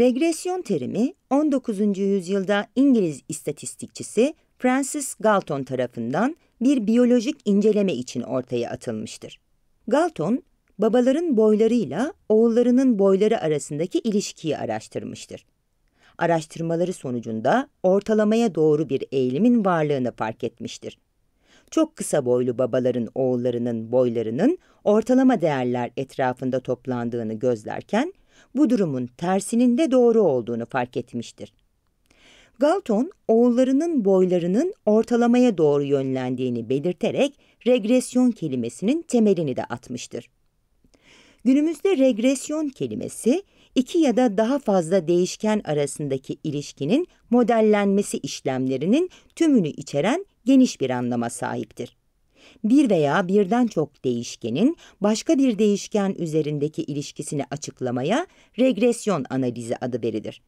Regresyon terimi 19. yüzyılda İngiliz istatistikçisi Francis Galton tarafından bir biyolojik inceleme için ortaya atılmıştır. Galton, babaların boylarıyla oğullarının boyları arasındaki ilişkiyi araştırmıştır. Araştırmaları sonucunda ortalamaya doğru bir eğilimin varlığını fark etmiştir. Çok kısa boylu babaların oğullarının boylarının ortalama değerler etrafında toplandığını gözlerken, bu durumun tersinin de doğru olduğunu fark etmiştir. Galton, oğullarının boylarının ortalamaya doğru yönlendiğini belirterek regresyon kelimesinin temelini de atmıştır. Günümüzde regresyon kelimesi, iki ya da daha fazla değişken arasındaki ilişkinin modellenmesi işlemlerinin tümünü içeren geniş bir anlama sahiptir bir veya birden çok değişkenin başka bir değişken üzerindeki ilişkisini açıklamaya regresyon analizi adı verilir.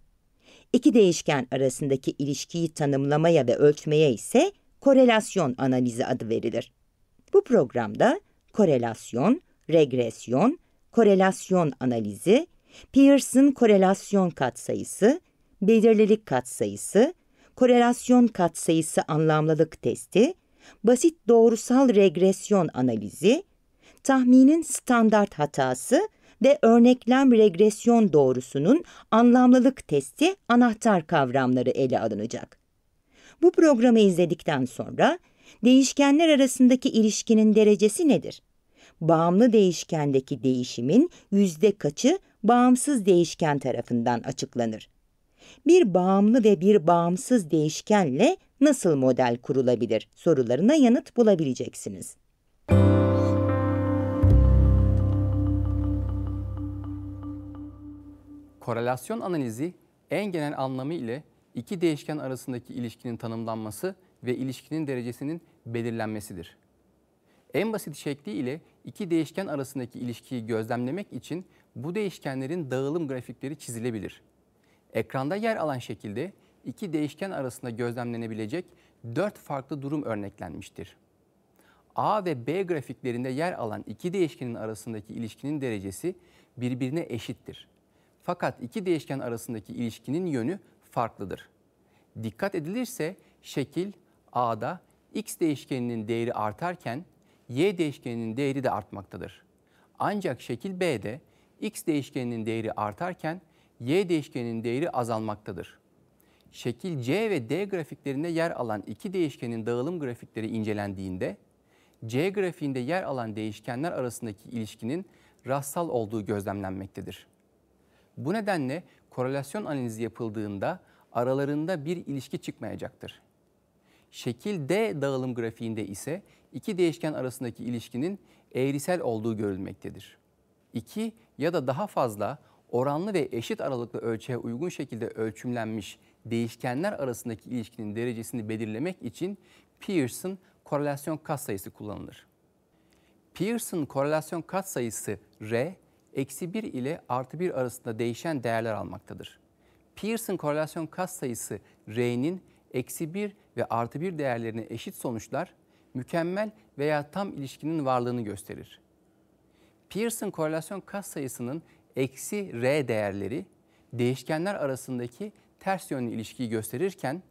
İki değişken arasındaki ilişkiyi tanımlamaya ve ölçmeye ise korelasyon analizi adı verilir. Bu programda korelasyon, regresyon, korelasyon analizi, Pearson korelasyon katsayısı, belirlilik katsayısı, korelasyon katsayısı anlamlılık testi basit doğrusal regresyon analizi, tahminin standart hatası ve örneklem regresyon doğrusunun anlamlılık testi anahtar kavramları ele alınacak. Bu programı izledikten sonra değişkenler arasındaki ilişkinin derecesi nedir? Bağımlı değişkendeki değişimin yüzde kaçı bağımsız değişken tarafından açıklanır? bir bağımlı ve bir bağımsız değişkenle nasıl model kurulabilir sorularına yanıt bulabileceksiniz. Korelasyon analizi en genel anlamı ile iki değişken arasındaki ilişkinin tanımlanması ve ilişkinin derecesinin belirlenmesidir. En basit şekliyle iki değişken arasındaki ilişkiyi gözlemlemek için bu değişkenlerin dağılım grafikleri çizilebilir. Ekranda yer alan şekilde iki değişken arasında gözlemlenebilecek dört farklı durum örneklenmiştir. A ve B grafiklerinde yer alan iki değişkenin arasındaki ilişkinin derecesi birbirine eşittir. Fakat iki değişken arasındaki ilişkinin yönü farklıdır. Dikkat edilirse şekil A'da x değişkeninin değeri artarken y değişkeninin değeri de artmaktadır. Ancak şekil B'de x değişkeninin değeri artarken y değişkeninin değeri azalmaktadır. Şekil C ve D grafiklerinde yer alan iki değişkenin dağılım grafikleri incelendiğinde C grafiğinde yer alan değişkenler arasındaki ilişkinin rastsal olduğu gözlemlenmektedir. Bu nedenle korelasyon analizi yapıldığında aralarında bir ilişki çıkmayacaktır. Şekil D dağılım grafiğinde ise iki değişken arasındaki ilişkinin eğrisel olduğu görülmektedir. İki ya da daha fazla oranlı ve eşit aralıklı ölçüye uygun şekilde ölçümlenmiş değişkenler arasındaki ilişkinin derecesini belirlemek için Pearson korelasyon katsayısı kullanılır. Pearson korelasyon katsayısı R, eksi 1 ile artı 1 arasında değişen değerler almaktadır. Pearson korelasyon katsayısı R'nin eksi 1 ve artı 1 değerlerine eşit sonuçlar mükemmel veya tam ilişkinin varlığını gösterir. Pearson korelasyon katsayısının eksi R değerleri değişkenler arasındaki ters yönlü ilişkiyi gösterirken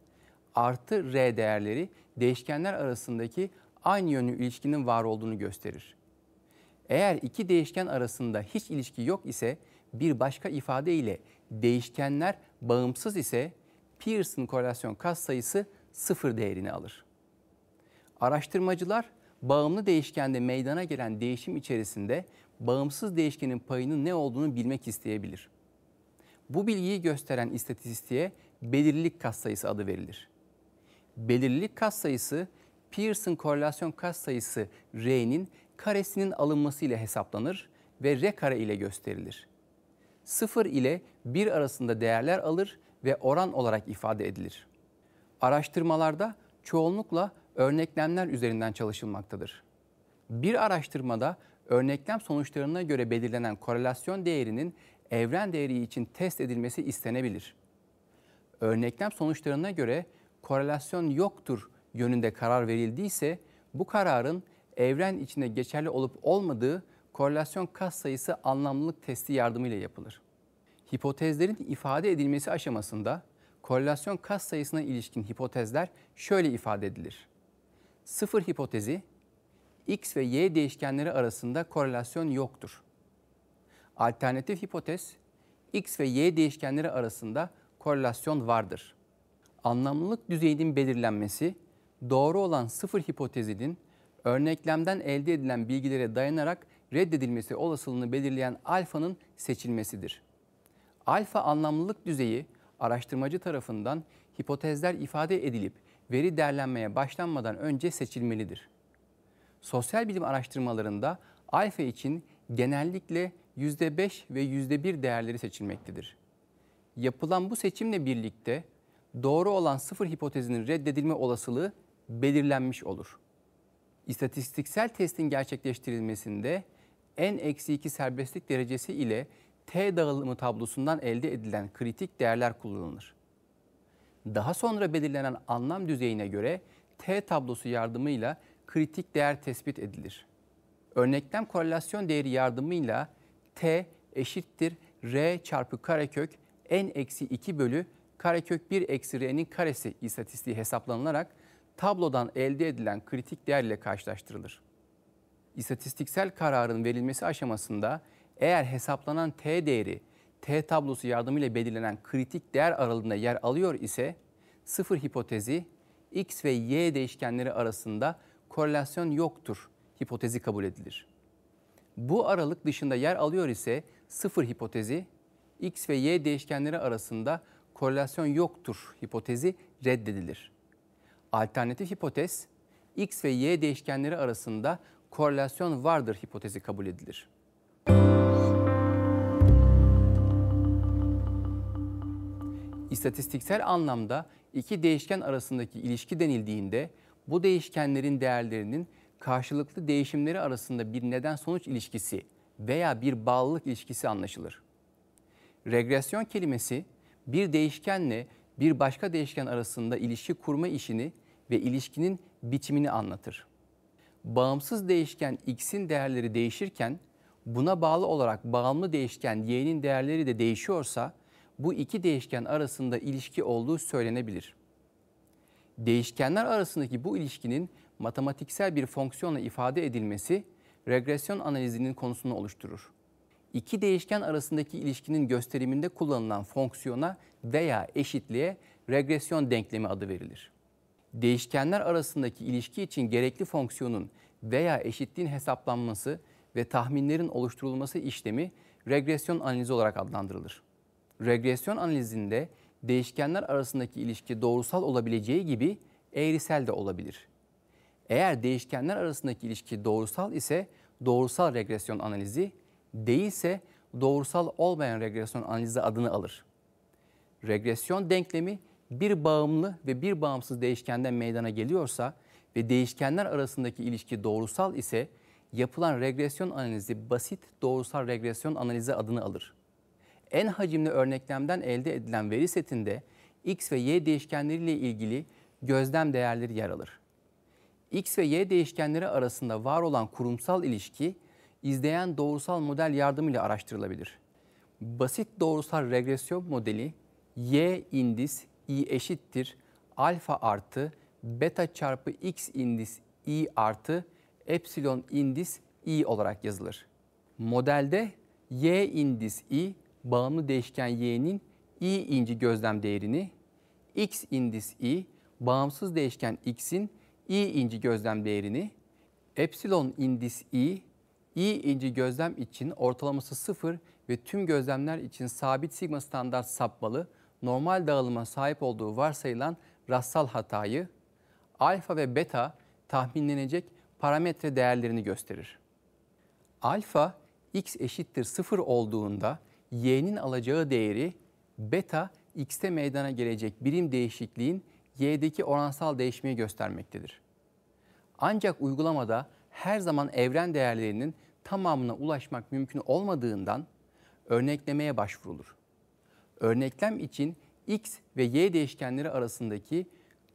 artı R değerleri değişkenler arasındaki aynı yönlü ilişkinin var olduğunu gösterir. Eğer iki değişken arasında hiç ilişki yok ise bir başka ifade ile değişkenler bağımsız ise Pearson korelasyon katsayısı sıfır değerini alır. Araştırmacılar bağımlı değişkende meydana gelen değişim içerisinde bağımsız değişkenin payının ne olduğunu bilmek isteyebilir. Bu bilgiyi gösteren istatistiğe belirlilik katsayısı adı verilir. Belirlilik katsayısı Pearson korelasyon katsayısı R'nin karesinin alınması ile hesaplanır ve R kare ile gösterilir. 0 ile 1 arasında değerler alır ve oran olarak ifade edilir. Araştırmalarda çoğunlukla örneklemler üzerinden çalışılmaktadır. Bir araştırmada örneklem sonuçlarına göre belirlenen korelasyon değerinin evren değeri için test edilmesi istenebilir. Örneklem sonuçlarına göre korelasyon yoktur yönünde karar verildiyse bu kararın evren içinde geçerli olup olmadığı korelasyon kas sayısı anlamlılık testi yardımıyla yapılır. Hipotezlerin ifade edilmesi aşamasında korelasyon kas sayısına ilişkin hipotezler şöyle ifade edilir. Sıfır hipotezi X ve Y değişkenleri arasında korelasyon yoktur. Alternatif hipotez, X ve Y değişkenleri arasında korelasyon vardır. Anlamlılık düzeyinin belirlenmesi, doğru olan sıfır hipotezinin örneklemden elde edilen bilgilere dayanarak reddedilmesi olasılığını belirleyen alfanın seçilmesidir. Alfa anlamlılık düzeyi araştırmacı tarafından hipotezler ifade edilip veri derlenmeye başlanmadan önce seçilmelidir sosyal bilim araştırmalarında alfa için genellikle %5 ve %1 değerleri seçilmektedir. Yapılan bu seçimle birlikte doğru olan sıfır hipotezinin reddedilme olasılığı belirlenmiş olur. İstatistiksel testin gerçekleştirilmesinde n-2 serbestlik derecesi ile T dağılımı tablosundan elde edilen kritik değerler kullanılır. Daha sonra belirlenen anlam düzeyine göre T tablosu yardımıyla kritik değer tespit edilir. Örneklem korelasyon değeri yardımıyla T eşittir R çarpı karekök n eksi 2 bölü karekök 1 eksi R'nin karesi istatistiği hesaplanılarak tablodan elde edilen kritik değer ile karşılaştırılır. İstatistiksel kararın verilmesi aşamasında eğer hesaplanan T değeri T tablosu yardımıyla belirlenen kritik değer aralığında yer alıyor ise sıfır hipotezi X ve Y değişkenleri arasında korelasyon yoktur hipotezi kabul edilir. Bu aralık dışında yer alıyor ise sıfır hipotezi, x ve y değişkenleri arasında korelasyon yoktur hipotezi reddedilir. Alternatif hipotez, x ve y değişkenleri arasında korelasyon vardır hipotezi kabul edilir. İstatistiksel anlamda iki değişken arasındaki ilişki denildiğinde bu değişkenlerin değerlerinin karşılıklı değişimleri arasında bir neden-sonuç ilişkisi veya bir bağlılık ilişkisi anlaşılır. Regresyon kelimesi bir değişkenle bir başka değişken arasında ilişki kurma işini ve ilişkinin biçimini anlatır. Bağımsız değişken x'in değerleri değişirken buna bağlı olarak bağımlı değişken y'nin değerleri de değişiyorsa bu iki değişken arasında ilişki olduğu söylenebilir.'' değişkenler arasındaki bu ilişkinin matematiksel bir fonksiyonla ifade edilmesi regresyon analizinin konusunu oluşturur. İki değişken arasındaki ilişkinin gösteriminde kullanılan fonksiyona veya eşitliğe regresyon denklemi adı verilir. Değişkenler arasındaki ilişki için gerekli fonksiyonun veya eşitliğin hesaplanması ve tahminlerin oluşturulması işlemi regresyon analizi olarak adlandırılır. Regresyon analizinde değişkenler arasındaki ilişki doğrusal olabileceği gibi eğrisel de olabilir. Eğer değişkenler arasındaki ilişki doğrusal ise doğrusal regresyon analizi, değilse doğrusal olmayan regresyon analizi adını alır. Regresyon denklemi bir bağımlı ve bir bağımsız değişkenden meydana geliyorsa ve değişkenler arasındaki ilişki doğrusal ise yapılan regresyon analizi basit doğrusal regresyon analizi adını alır en hacimli örneklemden elde edilen veri setinde X ve Y değişkenleriyle ilgili gözlem değerleri yer alır. X ve Y değişkenleri arasında var olan kurumsal ilişki izleyen doğrusal model yardımıyla araştırılabilir. Basit doğrusal regresyon modeli Y indis i eşittir alfa artı beta çarpı x indis i artı epsilon indis i olarak yazılır. Modelde y indis i bağımlı değişken y'nin i inci gözlem değerini, x indis i bağımsız değişken x'in i inci gözlem değerini, epsilon indis i, i inci gözlem için ortalaması sıfır ve tüm gözlemler için sabit sigma standart sapmalı normal dağılıma sahip olduğu varsayılan rastsal hatayı, alfa ve beta tahminlenecek parametre değerlerini gösterir. Alfa x eşittir 0 olduğunda y'nin alacağı değeri beta x'te meydana gelecek birim değişikliğin y'deki oransal değişmeyi göstermektedir. Ancak uygulamada her zaman evren değerlerinin tamamına ulaşmak mümkün olmadığından örneklemeye başvurulur. Örneklem için x ve y değişkenleri arasındaki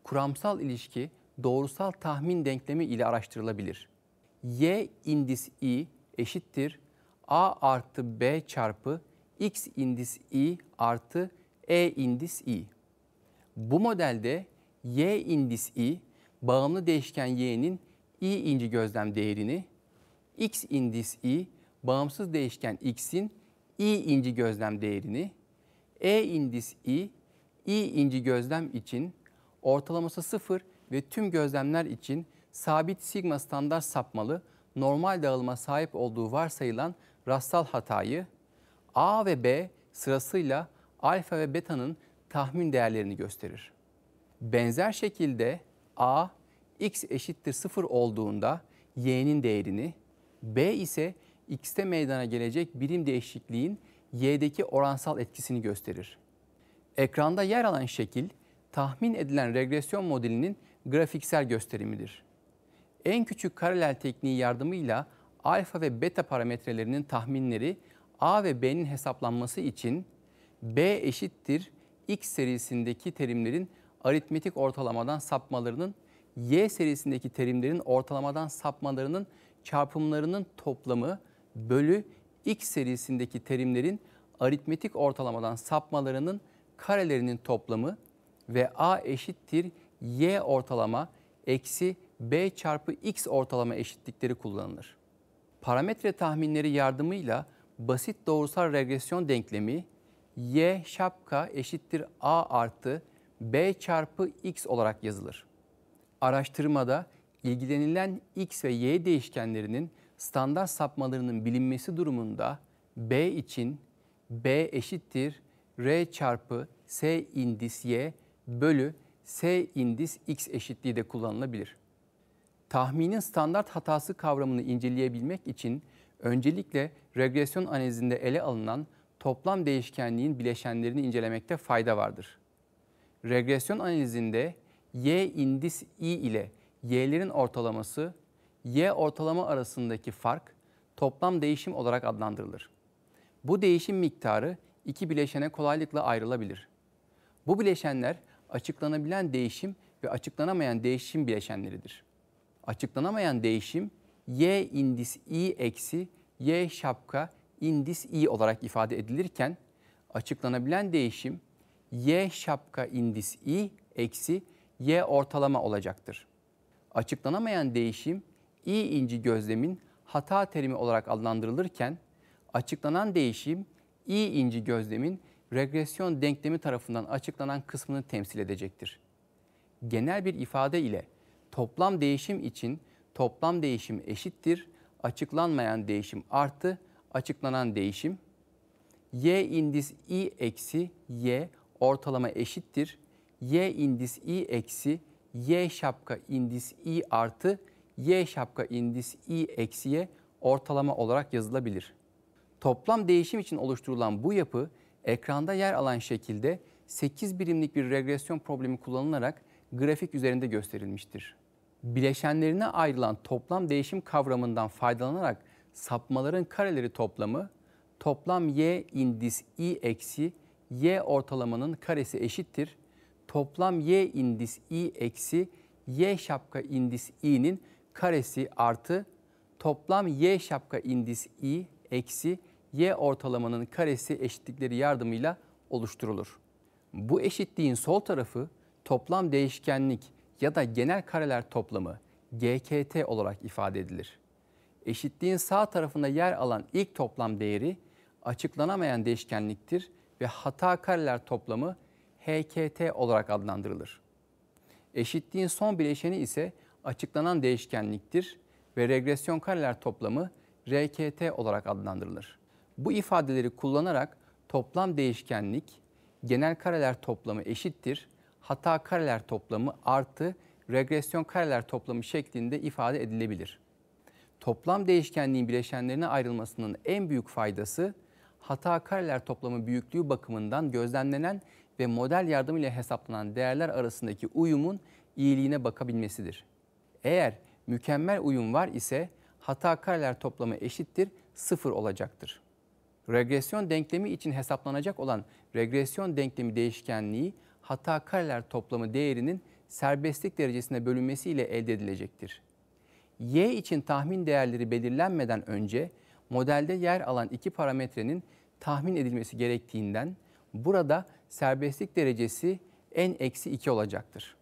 kuramsal ilişki doğrusal tahmin denklemi ile araştırılabilir. y indis i eşittir a artı b çarpı X indis i artı E indis i. Bu modelde Y indis i bağımlı değişken y'nin i inci gözlem değerini, x indis i bağımsız değişken x'in i inci gözlem değerini, e indis i i inci gözlem için ortalaması sıfır ve tüm gözlemler için sabit sigma standart sapmalı normal dağılıma sahip olduğu varsayılan rastsal hatayı A ve B sırasıyla alfa ve beta'nın tahmin değerlerini gösterir. Benzer şekilde A x eşittir 0 olduğunda y'nin değerini, B ise x'te meydana gelecek birim değişikliğin y'deki oransal etkisini gösterir. Ekranda yer alan şekil tahmin edilen regresyon modelinin grafiksel gösterimidir. En küçük paralel tekniği yardımıyla alfa ve beta parametrelerinin tahminleri A ve B'nin hesaplanması için B eşittir X serisindeki terimlerin aritmetik ortalamadan sapmalarının Y serisindeki terimlerin ortalamadan sapmalarının çarpımlarının toplamı bölü X serisindeki terimlerin aritmetik ortalamadan sapmalarının karelerinin toplamı ve A eşittir Y ortalama eksi B çarpı X ortalama eşitlikleri kullanılır. Parametre tahminleri yardımıyla basit doğrusal regresyon denklemi y şapka eşittir a artı b çarpı x olarak yazılır. Araştırmada ilgilenilen x ve y değişkenlerinin standart sapmalarının bilinmesi durumunda b için b eşittir r çarpı s indis y bölü s indis x eşitliği de kullanılabilir. Tahminin standart hatası kavramını inceleyebilmek için Öncelikle regresyon analizinde ele alınan toplam değişkenliğin bileşenlerini incelemekte fayda vardır. Regresyon analizinde y indis i ile y'lerin ortalaması, y ortalama arasındaki fark toplam değişim olarak adlandırılır. Bu değişim miktarı iki bileşene kolaylıkla ayrılabilir. Bu bileşenler açıklanabilen değişim ve açıklanamayan değişim bileşenleridir. Açıklanamayan değişim y indis i eksi y şapka indis i olarak ifade edilirken açıklanabilen değişim y şapka indis i eksi y ortalama olacaktır. Açıklanamayan değişim i inci gözlemin hata terimi olarak adlandırılırken açıklanan değişim i inci gözlemin regresyon denklemi tarafından açıklanan kısmını temsil edecektir. Genel bir ifade ile toplam değişim için toplam değişim eşittir. Açıklanmayan değişim artı açıklanan değişim. Y indis i eksi y ortalama eşittir. Y indis i eksi y şapka indis i artı y şapka indis i eksi y ortalama olarak yazılabilir. Toplam değişim için oluşturulan bu yapı ekranda yer alan şekilde 8 birimlik bir regresyon problemi kullanılarak grafik üzerinde gösterilmiştir bileşenlerine ayrılan toplam değişim kavramından faydalanarak sapmaların kareleri toplamı toplam y indis i eksi y ortalamanın karesi eşittir. Toplam y indis i eksi y şapka indis i'nin karesi artı toplam y şapka indis i eksi y ortalamanın karesi eşitlikleri yardımıyla oluşturulur. Bu eşitliğin sol tarafı toplam değişkenlik ya da genel kareler toplamı GKT olarak ifade edilir. Eşitliğin sağ tarafında yer alan ilk toplam değeri açıklanamayan değişkenliktir ve hata kareler toplamı HKT olarak adlandırılır. Eşitliğin son bileşeni ise açıklanan değişkenliktir ve regresyon kareler toplamı RKT olarak adlandırılır. Bu ifadeleri kullanarak toplam değişkenlik, genel kareler toplamı eşittir hata kareler toplamı artı regresyon kareler toplamı şeklinde ifade edilebilir. Toplam değişkenliğin bileşenlerine ayrılmasının en büyük faydası hata kareler toplamı büyüklüğü bakımından gözlemlenen ve model yardımıyla hesaplanan değerler arasındaki uyumun iyiliğine bakabilmesidir. Eğer mükemmel uyum var ise hata kareler toplamı eşittir sıfır olacaktır. Regresyon denklemi için hesaplanacak olan regresyon denklemi değişkenliği hata kareler toplamı değerinin serbestlik derecesine bölünmesiyle elde edilecektir. Y için tahmin değerleri belirlenmeden önce modelde yer alan iki parametrenin tahmin edilmesi gerektiğinden burada serbestlik derecesi en eksi 2 olacaktır.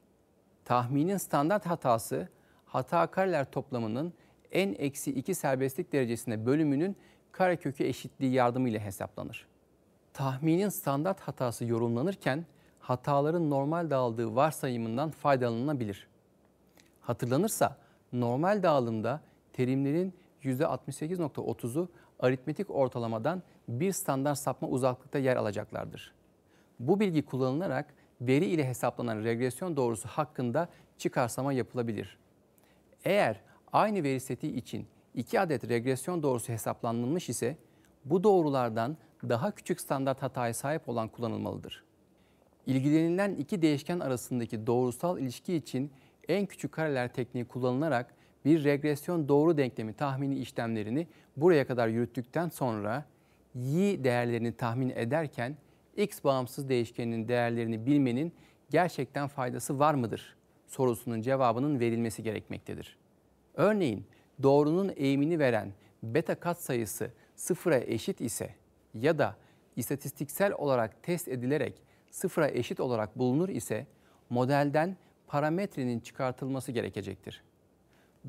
Tahminin standart hatası hata kareler toplamının en eksi 2 serbestlik derecesine bölümünün karekökü eşitliği yardımıyla hesaplanır. Tahminin standart hatası yorumlanırken hataların normal dağıldığı varsayımından faydalanılabilir. Hatırlanırsa normal dağılımda terimlerin %68.30'u aritmetik ortalamadan bir standart sapma uzaklıkta yer alacaklardır. Bu bilgi kullanılarak veri ile hesaplanan regresyon doğrusu hakkında çıkarsama yapılabilir. Eğer aynı veri seti için 2 adet regresyon doğrusu hesaplanılmış ise bu doğrulardan daha küçük standart hataya sahip olan kullanılmalıdır. İlgilenilen iki değişken arasındaki doğrusal ilişki için en küçük kareler tekniği kullanılarak bir regresyon doğru denklemi tahmini işlemlerini buraya kadar yürüttükten sonra y değerlerini tahmin ederken x bağımsız değişkeninin değerlerini bilmenin gerçekten faydası var mıdır sorusunun cevabının verilmesi gerekmektedir. Örneğin doğrunun eğimini veren beta katsayısı sıfıra eşit ise ya da istatistiksel olarak test edilerek sıfıra eşit olarak bulunur ise modelden parametrenin çıkartılması gerekecektir.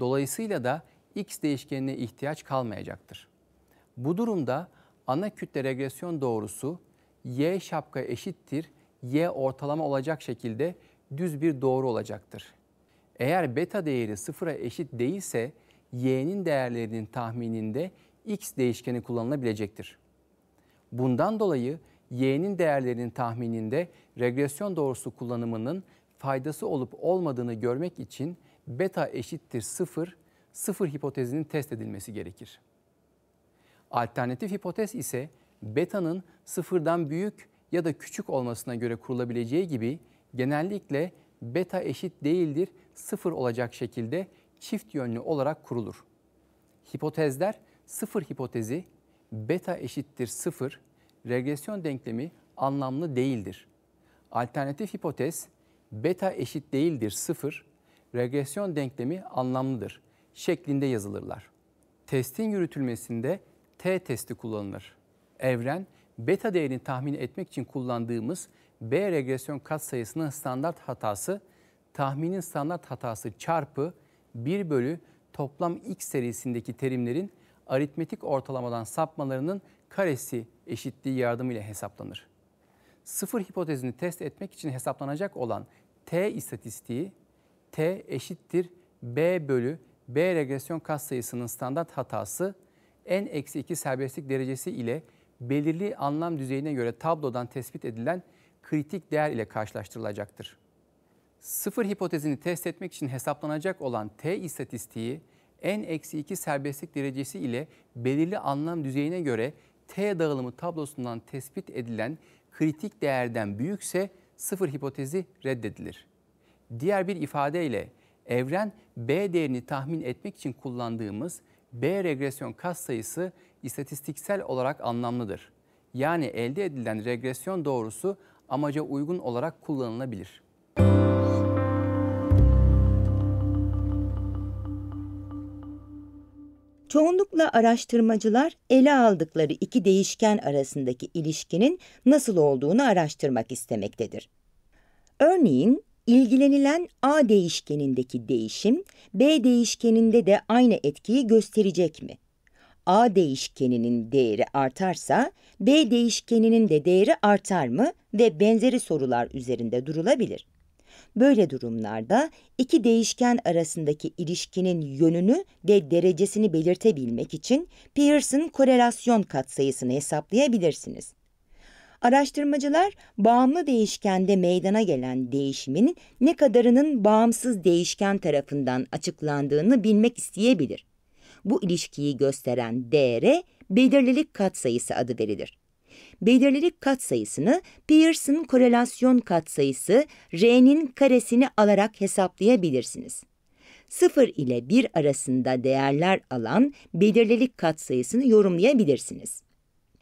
Dolayısıyla da x değişkenine ihtiyaç kalmayacaktır. Bu durumda ana kütle regresyon doğrusu y şapka eşittir y ortalama olacak şekilde düz bir doğru olacaktır. Eğer beta değeri sıfıra eşit değilse y'nin değerlerinin tahmininde x değişkeni kullanılabilecektir. Bundan dolayı y'nin değerlerinin tahmininde regresyon doğrusu kullanımının faydası olup olmadığını görmek için beta eşittir 0, 0 hipotezinin test edilmesi gerekir. Alternatif hipotez ise beta'nın sıfırdan büyük ya da küçük olmasına göre kurulabileceği gibi genellikle beta eşit değildir sıfır olacak şekilde çift yönlü olarak kurulur. Hipotezler sıfır hipotezi, beta eşittir sıfır, regresyon denklemi anlamlı değildir. Alternatif hipotez beta eşit değildir sıfır. regresyon denklemi anlamlıdır şeklinde yazılırlar. Testin yürütülmesinde T testi kullanılır. Evren beta değerini tahmin etmek için kullandığımız B regresyon katsayısının standart hatası tahminin standart hatası çarpı 1 bölü toplam x serisindeki terimlerin aritmetik ortalamadan sapmalarının karesi eşitliği yardımıyla hesaplanır. Sıfır hipotezini test etmek için hesaplanacak olan t istatistiği t eşittir b bölü b regresyon katsayısının standart hatası n-2 serbestlik derecesi ile belirli anlam düzeyine göre tablodan tespit edilen kritik değer ile karşılaştırılacaktır. Sıfır hipotezini test etmek için hesaplanacak olan t istatistiği n-2 serbestlik derecesi ile belirli anlam düzeyine göre T dağılımı tablosundan tespit edilen kritik değerden büyükse sıfır hipotezi reddedilir. Diğer bir ifadeyle evren B değerini tahmin etmek için kullandığımız B regresyon katsayısı istatistiksel olarak anlamlıdır. Yani elde edilen regresyon doğrusu amaca uygun olarak kullanılabilir. Müzik Çoğunlukla araştırmacılar ele aldıkları iki değişken arasındaki ilişkinin nasıl olduğunu araştırmak istemektedir. Örneğin ilgilenilen A değişkenindeki değişim B değişkeninde de aynı etkiyi gösterecek mi? A değişkeninin değeri artarsa B değişkeninin de değeri artar mı ve benzeri sorular üzerinde durulabilir. Böyle durumlarda iki değişken arasındaki ilişkinin yönünü ve derecesini belirtebilmek için Pearson korelasyon katsayısını hesaplayabilirsiniz. Araştırmacılar bağımlı değişkende meydana gelen değişimin ne kadarının bağımsız değişken tarafından açıklandığını bilmek isteyebilir. Bu ilişkiyi gösteren değere belirlilik katsayısı adı verilir belirlilik katsayısını Pearson korelasyon katsayısı R'nin karesini alarak hesaplayabilirsiniz. 0 ile 1 arasında değerler alan belirlilik katsayısını yorumlayabilirsiniz.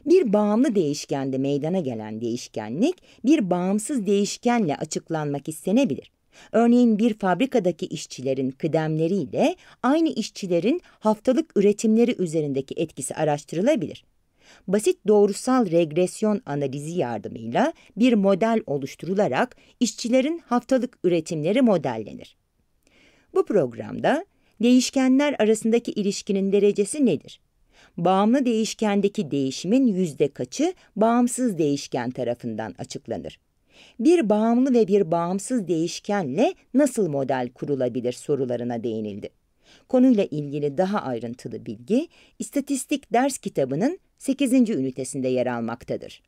Bir bağımlı değişkende meydana gelen değişkenlik bir bağımsız değişkenle açıklanmak istenebilir. Örneğin bir fabrikadaki işçilerin ile aynı işçilerin haftalık üretimleri üzerindeki etkisi araştırılabilir basit doğrusal regresyon analizi yardımıyla bir model oluşturularak işçilerin haftalık üretimleri modellenir. Bu programda değişkenler arasındaki ilişkinin derecesi nedir? Bağımlı değişkendeki değişimin yüzde kaçı bağımsız değişken tarafından açıklanır? Bir bağımlı ve bir bağımsız değişkenle nasıl model kurulabilir sorularına değinildi. Konuyla ilgili daha ayrıntılı bilgi, istatistik ders kitabının 8. ünitesinde yer almaktadır.